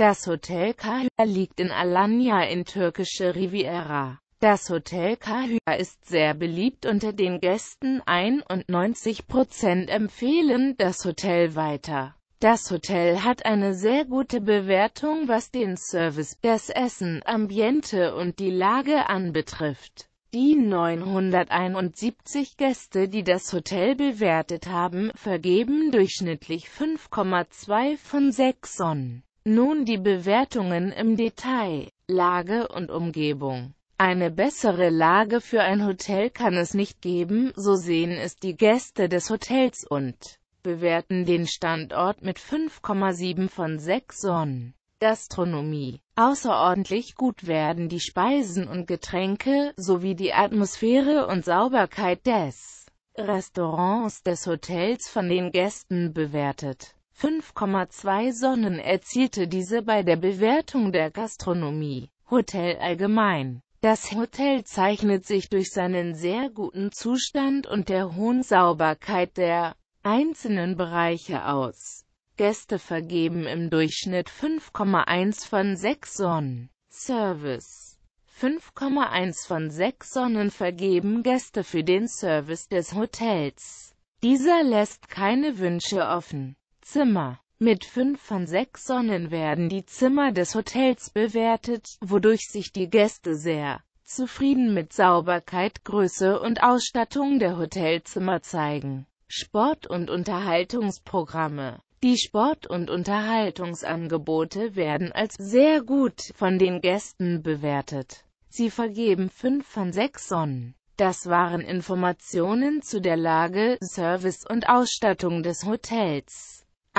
Das Hotel Kahya liegt in Alanya in türkische Riviera. Das Hotel Kahya ist sehr beliebt unter den Gästen, 91% empfehlen das Hotel weiter. Das Hotel hat eine sehr gute Bewertung, was den Service, das Essen, Ambiente und die Lage anbetrifft. Die 971 Gäste, die das Hotel bewertet haben, vergeben durchschnittlich 5,2 von 6 Sonnen. Nun die Bewertungen im Detail, Lage und Umgebung. Eine bessere Lage für ein Hotel kann es nicht geben, so sehen es die Gäste des Hotels und bewerten den Standort mit 5,7 von 6 Sonnen. Gastronomie. Außerordentlich gut werden die Speisen und Getränke, sowie die Atmosphäre und Sauberkeit des Restaurants des Hotels von den Gästen bewertet. 5,2 Sonnen erzielte diese bei der Bewertung der Gastronomie. Hotel allgemein das Hotel zeichnet sich durch seinen sehr guten Zustand und der hohen Sauberkeit der einzelnen Bereiche aus. Gäste vergeben im Durchschnitt 5,1 von 6 Sonnen. Service 5,1 von 6 Sonnen vergeben Gäste für den Service des Hotels. Dieser lässt keine Wünsche offen. Zimmer. Mit 5 von 6 Sonnen werden die Zimmer des Hotels bewertet, wodurch sich die Gäste sehr zufrieden mit Sauberkeit, Größe und Ausstattung der Hotelzimmer zeigen. Sport- und Unterhaltungsprogramme Die Sport- und Unterhaltungsangebote werden als sehr gut von den Gästen bewertet. Sie vergeben 5 von 6 Sonnen. Das waren Informationen zu der Lage, Service und Ausstattung des Hotels.